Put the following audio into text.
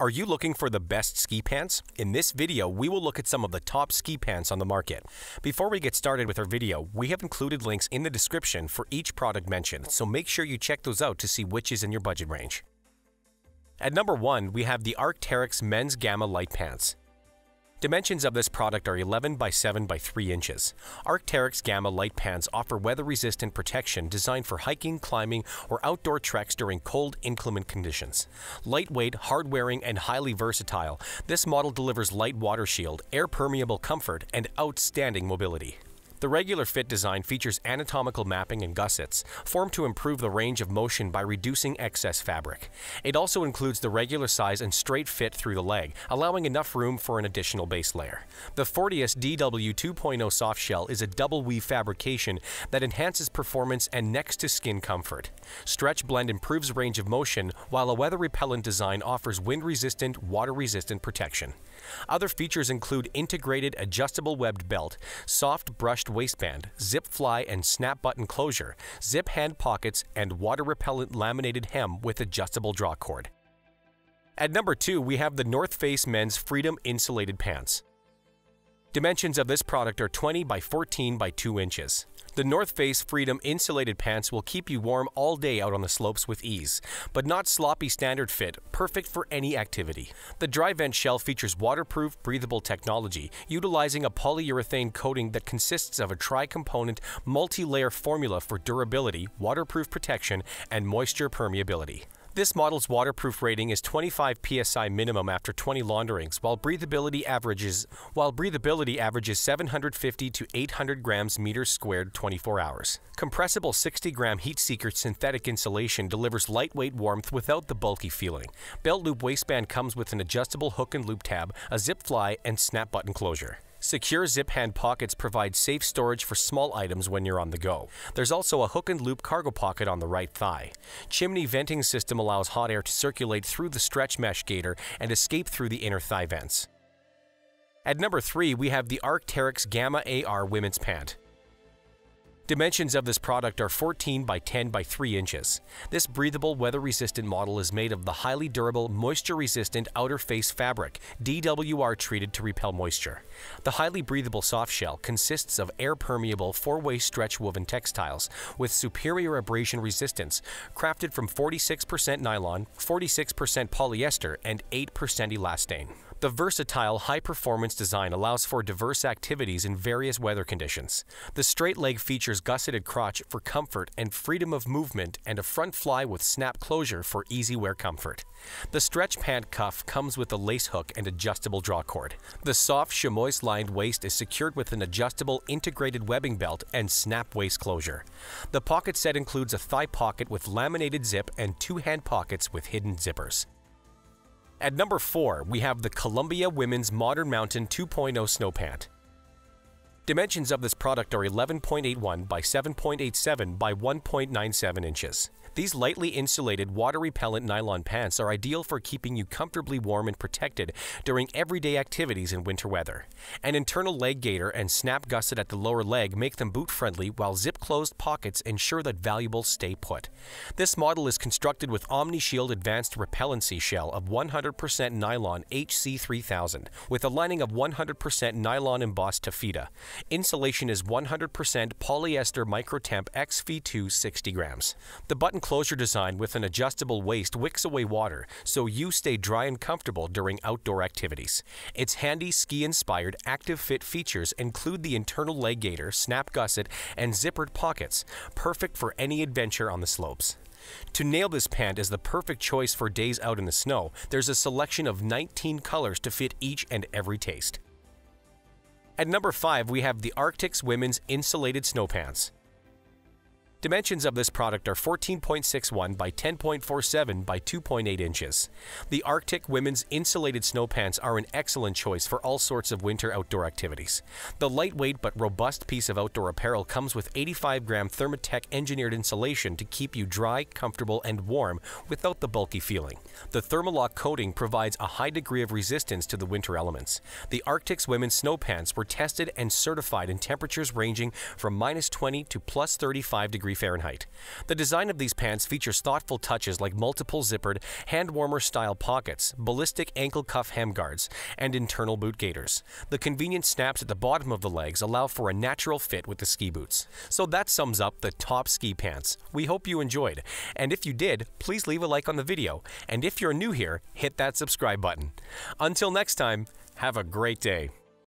Are you looking for the best ski pants? In this video, we will look at some of the top ski pants on the market. Before we get started with our video, we have included links in the description for each product mentioned, so make sure you check those out to see which is in your budget range. At number 1, we have the Arc'teryx Men's Gamma Light Pants. Dimensions of this product are 11 by 7 by 3 inches. Arc'teryx Gamma light pants offer weather-resistant protection designed for hiking, climbing, or outdoor treks during cold, inclement conditions. Lightweight, hard-wearing, and highly versatile, this model delivers light water shield, air-permeable comfort, and outstanding mobility. The regular fit design features anatomical mapping and gussets, formed to improve the range of motion by reducing excess fabric. It also includes the regular size and straight fit through the leg, allowing enough room for an additional base layer. The Fortius DW 2.0 softshell is a double weave fabrication that enhances performance and next-to-skin comfort. Stretch Blend improves range of motion, while a weather-repellent design offers wind-resistant, water-resistant protection. Other features include integrated adjustable webbed belt, soft brushed waistband, zip fly and snap button closure, zip hand pockets, and water repellent laminated hem with adjustable drawcord. At number 2, we have the North Face Men's Freedom Insulated Pants. Dimensions of this product are 20 by 14 by 2 inches. The North Face Freedom insulated pants will keep you warm all day out on the slopes with ease, but not sloppy standard fit, perfect for any activity. The dry vent shell features waterproof, breathable technology, utilizing a polyurethane coating that consists of a tri-component, multi-layer formula for durability, waterproof protection, and moisture permeability. This model's waterproof rating is 25 psi minimum after 20 launderings, while breathability averages while breathability averages 750 to 800 grams meters squared 24 hours. Compressible 60 gram heat seeker synthetic insulation delivers lightweight warmth without the bulky feeling. Belt loop waistband comes with an adjustable hook and loop tab, a zip fly, and snap button closure. Secure zip hand pockets provide safe storage for small items when you're on the go. There's also a hook and loop cargo pocket on the right thigh. Chimney venting system allows hot air to circulate through the stretch mesh gaiter and escape through the inner thigh vents. At number 3, we have the Arc'teryx Gamma AR Women's Pant. Dimensions of this product are 14 by 10 by 3 inches. This breathable, weather-resistant model is made of the highly durable, moisture-resistant outer face fabric, DWR treated to repel moisture. The highly breathable soft shell consists of air-permeable, four-way stretch woven textiles with superior abrasion resistance, crafted from 46% nylon, 46% polyester, and 8% elastane. The versatile, high performance design allows for diverse activities in various weather conditions. The straight leg features gusseted crotch for comfort and freedom of movement, and a front fly with snap closure for easy wear comfort. The stretch pant cuff comes with a lace hook and adjustable drawcord. The soft chamois lined waist is secured with an adjustable integrated webbing belt and snap waist closure. The pocket set includes a thigh pocket with laminated zip and two hand pockets with hidden zippers. At number 4, we have the Columbia Women's Modern Mountain 2.0 Snow Pant. Dimensions of this product are 11.81 by 7.87 by 1.97 inches. These lightly insulated, water-repellent nylon pants are ideal for keeping you comfortably warm and protected during everyday activities in winter weather. An internal leg gaiter and snap gusset at the lower leg make them boot-friendly, while zip-closed pockets ensure that valuables stay put. This model is constructed with OmniShield Advanced Repellency Shell of 100% nylon HC3000, with a lining of 100% nylon embossed taffeta. Insulation is 100% polyester Microtemp XV2 60 grams. The button closure design with an adjustable waist wicks away water so you stay dry and comfortable during outdoor activities. Its handy ski-inspired active fit features include the internal leg gaiter, snap gusset, and zippered pockets, perfect for any adventure on the slopes. To nail this pant is the perfect choice for days out in the snow, there's a selection of 19 colors to fit each and every taste. At number 5, we have the Arctic's Women's Insulated Snow Pants. Dimensions of this product are 14.61 by 10.47 by 2.8 inches. The Arctic women's insulated snow pants are an excellent choice for all sorts of winter outdoor activities. The lightweight but robust piece of outdoor apparel comes with 85 gram Thermatech engineered insulation to keep you dry, comfortable, and warm without the bulky feeling. The Thermalock coating provides a high degree of resistance to the winter elements. The Arctic's women's snow pants were tested and certified in temperatures ranging from minus 20 to plus 35 degrees degree Fahrenheit. The design of these pants features thoughtful touches like multiple zippered, hand warmer style pockets, ballistic ankle cuff hem guards, and internal boot gaiters. The convenient snaps at the bottom of the legs allow for a natural fit with the ski boots. So that sums up the top ski pants. We hope you enjoyed, and if you did, please leave a like on the video, and if you're new here, hit that subscribe button. Until next time, have a great day.